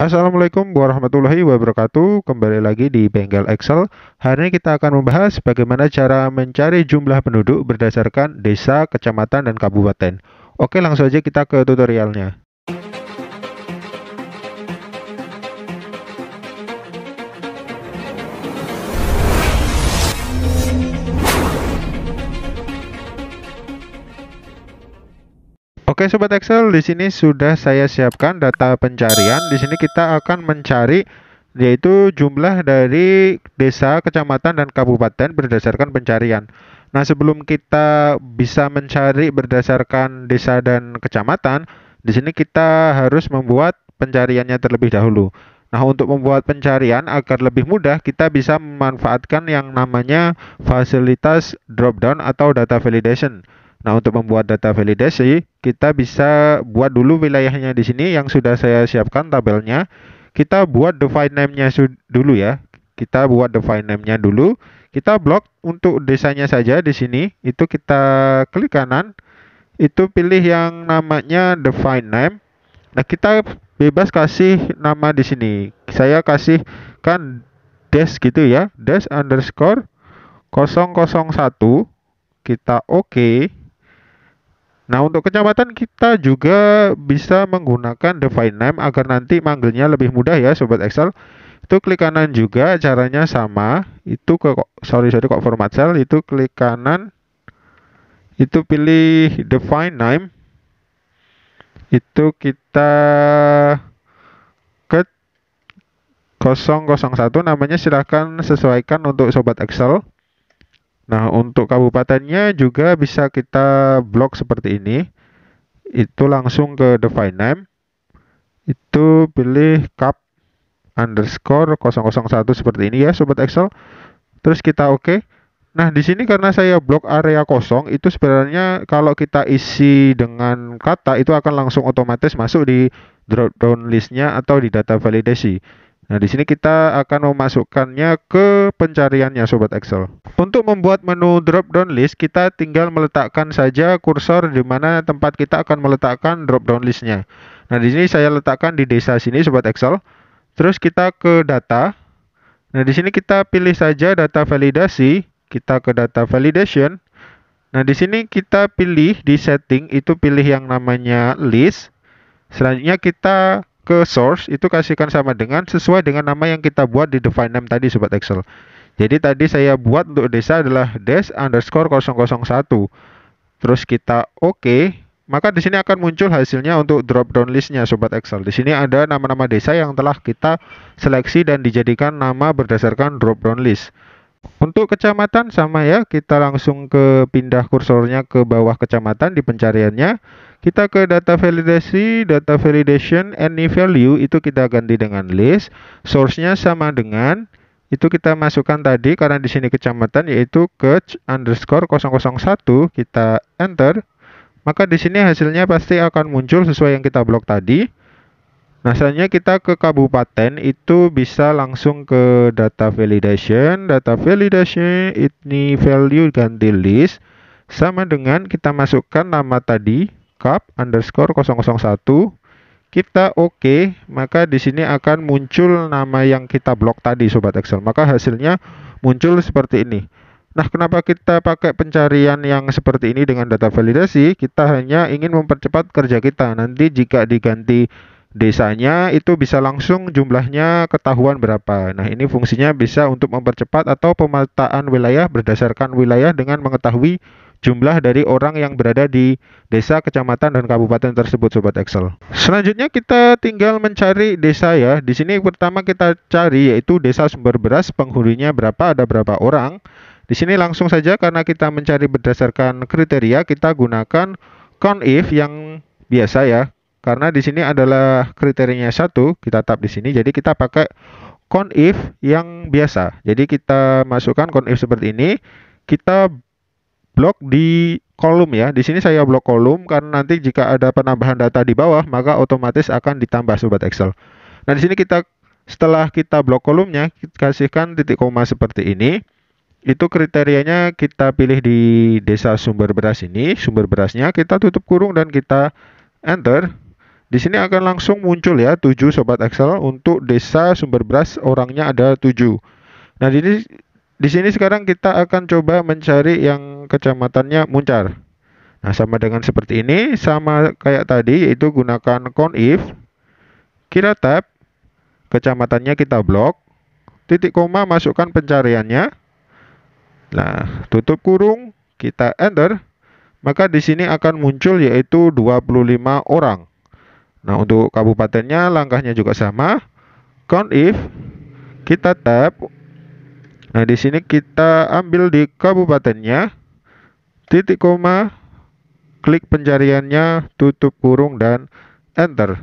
Assalamualaikum warahmatullahi wabarakatuh Kembali lagi di Bengkel Excel Hari ini kita akan membahas bagaimana cara mencari jumlah penduduk berdasarkan desa, kecamatan, dan kabupaten Oke langsung aja kita ke tutorialnya Oke sobat Excel, di sini sudah saya siapkan data pencarian. Di sini kita akan mencari yaitu jumlah dari desa, kecamatan dan kabupaten berdasarkan pencarian. Nah, sebelum kita bisa mencari berdasarkan desa dan kecamatan, di sini kita harus membuat pencariannya terlebih dahulu. Nah, untuk membuat pencarian agar lebih mudah, kita bisa memanfaatkan yang namanya fasilitas drop down atau data validation. Nah, untuk membuat data validasi, kita bisa buat dulu wilayahnya di sini yang sudah saya siapkan tabelnya. Kita buat define name-nya dulu ya. Kita buat define name-nya dulu. Kita blok untuk desanya saja di sini. Itu kita klik kanan. Itu pilih yang namanya define name. Nah, kita bebas kasih nama di sini. Saya kasih kan dash gitu ya. Dash underscore 001. Kita oke. Okay Nah, untuk kecamatan kita juga bisa menggunakan define name agar nanti manggilnya lebih mudah ya sobat Excel. Itu klik kanan juga, caranya sama. Itu ke sorry sorry kok format cell itu klik kanan. Itu pilih define name. Itu kita ke 001 namanya silahkan sesuaikan untuk sobat Excel. Nah, untuk kabupatennya juga bisa kita blok seperti ini. Itu langsung ke define name. Itu pilih cup underscore 001 seperti ini ya Sobat Excel. Terus kita oke. Okay. Nah, di sini karena saya blok area kosong, itu sebenarnya kalau kita isi dengan kata, itu akan langsung otomatis masuk di dropdown listnya atau di data validasi. Nah, di sini kita akan memasukkannya ke pencariannya sobat Excel. Untuk membuat menu drop down list, kita tinggal meletakkan saja kursor di mana tempat kita akan meletakkan drop down listnya. Nah, di sini saya letakkan di desa sini sobat Excel. Terus kita ke data. Nah, di sini kita pilih saja data validasi, kita ke data validation. Nah, di sini kita pilih di setting itu pilih yang namanya list. Selanjutnya kita ke source itu kasihkan sama dengan sesuai dengan nama yang kita buat di define name tadi sobat Excel. Jadi tadi saya buat untuk desa adalah des underscore 001. Terus kita oke, okay, maka di sini akan muncul hasilnya untuk drop down listnya sobat Excel. Di sini ada nama-nama desa yang telah kita seleksi dan dijadikan nama berdasarkan drop down list. Untuk kecamatan sama ya, kita langsung ke pindah kursornya ke bawah kecamatan di pencariannya. Kita ke data validasi, data validation, any value itu kita ganti dengan list. Source-nya sama dengan itu kita masukkan tadi karena di sini kecamatan yaitu ke underscore 001 kita enter. Maka di sini hasilnya pasti akan muncul sesuai yang kita blok tadi. Nah, selanjutnya kita ke kabupaten itu bisa langsung ke data validation. Data validation ini value ganti list sama dengan kita masukkan nama tadi cup underscore 001 kita oke okay, maka di sini akan muncul nama yang kita blok tadi sobat Excel maka hasilnya muncul seperti ini Nah, kenapa kita pakai pencarian yang seperti ini dengan data validasi? Kita hanya ingin mempercepat kerja kita. Nanti jika diganti desanya itu bisa langsung jumlahnya ketahuan berapa. Nah, ini fungsinya bisa untuk mempercepat atau pemetaan wilayah berdasarkan wilayah dengan mengetahui jumlah dari orang yang berada di desa, kecamatan, dan kabupaten tersebut, Sobat Excel. Selanjutnya kita tinggal mencari desa ya. Di sini pertama kita cari yaitu desa sumber beras, penghuninya berapa, ada berapa orang. Di sini langsung saja karena kita mencari berdasarkan kriteria, kita gunakan count if yang biasa ya. Karena di sini adalah kriterianya satu, kita tap di sini. Jadi kita pakai count if yang biasa. Jadi kita masukkan count if seperti ini. Kita blok di kolom ya. Di sini saya blok kolom karena nanti jika ada penambahan data di bawah maka otomatis akan ditambah sobat Excel. Nah, di sini kita setelah kita blok kolomnya kita kasihkan titik koma seperti ini. Itu kriterianya kita pilih di desa sumber beras ini, sumber berasnya kita tutup kurung dan kita enter di sini akan langsung muncul ya 7 sobat Excel untuk desa sumber beras orangnya ada 7. Nah, di di sini sekarang kita akan coba mencari yang kecamatannya Muncar. Nah, sama dengan seperti ini, sama kayak tadi yaitu gunakan count if kira tab kecamatannya kita blok, titik koma masukkan pencariannya. Nah, tutup kurung, kita enter, maka di sini akan muncul yaitu 25 orang. Nah, untuk kabupatennya langkahnya juga sama. Count if kita tap. Nah, di sini kita ambil di kabupatennya titik koma klik pencariannya tutup kurung dan enter.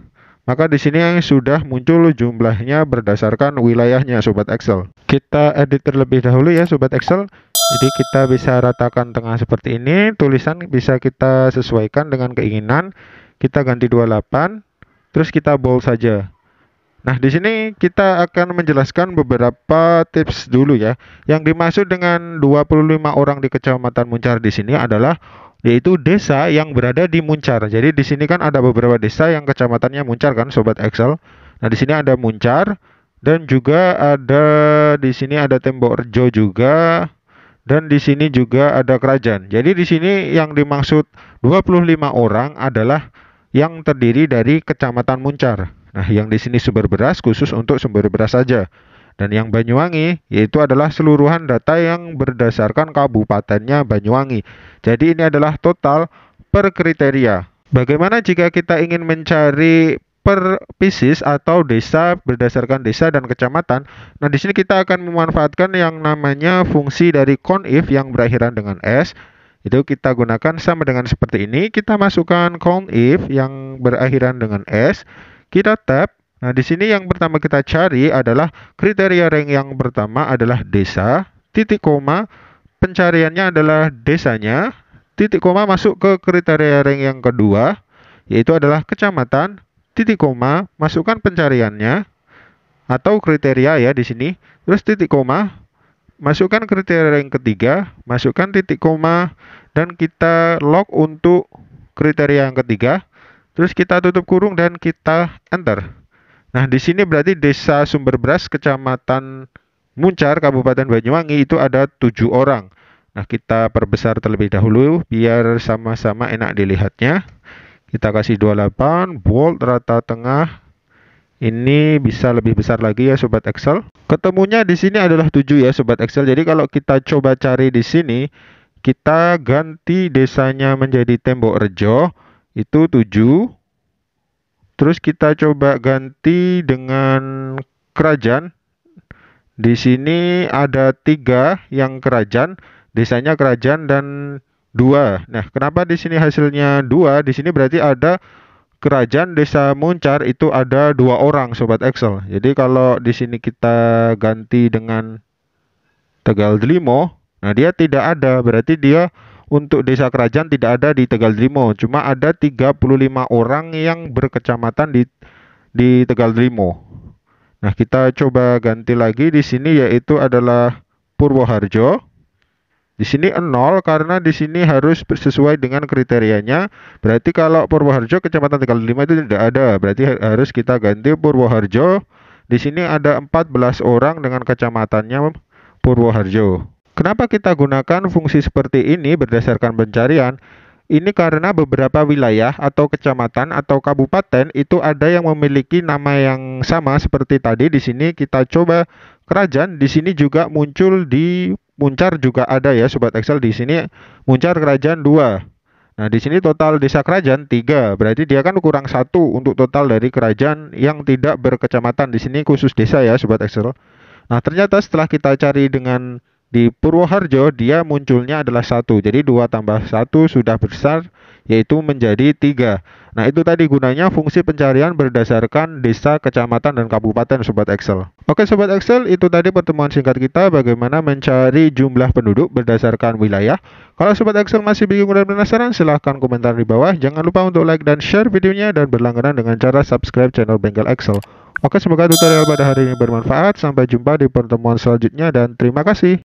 Maka di sini yang sudah muncul jumlahnya berdasarkan wilayahnya sobat Excel. Kita edit terlebih dahulu ya sobat Excel. Jadi kita bisa ratakan tengah seperti ini, tulisan bisa kita sesuaikan dengan keinginan. Kita ganti 28 Terus kita bold saja. Nah, di sini kita akan menjelaskan beberapa tips dulu ya. Yang dimaksud dengan 25 orang di Kecamatan Muncar di sini adalah yaitu desa yang berada di Muncar. Jadi di sini kan ada beberapa desa yang kecamatannya Muncar kan, sobat Excel. Nah, di sini ada Muncar dan juga ada di sini ada Tembok Rejo juga dan di sini juga ada kerajaan. Jadi di sini yang dimaksud 25 orang adalah yang terdiri dari Kecamatan Muncar. Nah, yang di sini sumber beras khusus untuk sumber beras saja. Dan yang Banyuwangi yaitu adalah seluruhan data yang berdasarkan kabupatennya Banyuwangi. Jadi ini adalah total per kriteria. Bagaimana jika kita ingin mencari per pisis atau desa berdasarkan desa dan kecamatan. Nah, di sini kita akan memanfaatkan yang namanya fungsi dari conif yang berakhiran dengan s itu kita gunakan sama dengan seperti ini kita masukkan count if yang berakhiran dengan s kita tap nah di sini yang pertama kita cari adalah kriteria rank yang pertama adalah desa titik koma pencariannya adalah desanya titik koma masuk ke kriteria rank yang kedua yaitu adalah kecamatan titik koma masukkan pencariannya atau kriteria ya di sini terus titik koma masukkan kriteria yang ketiga, masukkan titik koma, dan kita lock untuk kriteria yang ketiga. Terus kita tutup kurung dan kita enter. Nah, di sini berarti desa sumber beras kecamatan Muncar, Kabupaten Banyuwangi itu ada tujuh orang. Nah, kita perbesar terlebih dahulu biar sama-sama enak dilihatnya. Kita kasih 28, bold, rata tengah, ini bisa lebih besar lagi ya sobat Excel. Ketemunya di sini adalah 7 ya sobat Excel. Jadi kalau kita coba cari di sini, kita ganti desanya menjadi tembok rejo itu 7. Terus kita coba ganti dengan kerajaan. Di sini ada tiga yang kerajaan, desanya kerajaan dan dua. Nah, kenapa di sini hasilnya dua? Di sini berarti ada kerajaan desa Muncar itu ada dua orang sobat Excel. Jadi kalau di sini kita ganti dengan Tegal Delimo, nah dia tidak ada, berarti dia untuk desa kerajaan tidak ada di Tegal Delimo, cuma ada 35 orang yang berkecamatan di di Tegal Delimo. Nah, kita coba ganti lagi di sini yaitu adalah Purwoharjo. Di sini 0 karena di sini harus sesuai dengan kriterianya. Berarti kalau Purwoharjo Kecamatan tinggal 5 itu tidak ada. Berarti harus kita ganti Purwoharjo. Di sini ada 14 orang dengan kecamatannya Purwoharjo. Kenapa kita gunakan fungsi seperti ini berdasarkan pencarian? Ini karena beberapa wilayah atau kecamatan atau kabupaten itu ada yang memiliki nama yang sama seperti tadi di sini kita coba kerajaan di sini juga muncul di Muncar juga ada ya sobat Excel di sini Muncar kerajaan 2. Nah, di sini total desa kerajaan 3. Berarti dia kan kurang satu untuk total dari kerajaan yang tidak berkecamatan. Di sini khusus desa ya sobat Excel. Nah, ternyata setelah kita cari dengan di Purwoharjo dia munculnya adalah satu, jadi dua tambah satu sudah besar yaitu menjadi tiga. Nah itu tadi gunanya fungsi pencarian berdasarkan desa, kecamatan, dan kabupaten Sobat Excel. Oke Sobat Excel itu tadi pertemuan singkat kita bagaimana mencari jumlah penduduk berdasarkan wilayah. Kalau Sobat Excel masih bingung dan penasaran silahkan komentar di bawah. Jangan lupa untuk like dan share videonya dan berlangganan dengan cara subscribe channel Bengkel Excel. Oke, semoga tutorial pada hari ini bermanfaat. Sampai jumpa di pertemuan selanjutnya dan terima kasih.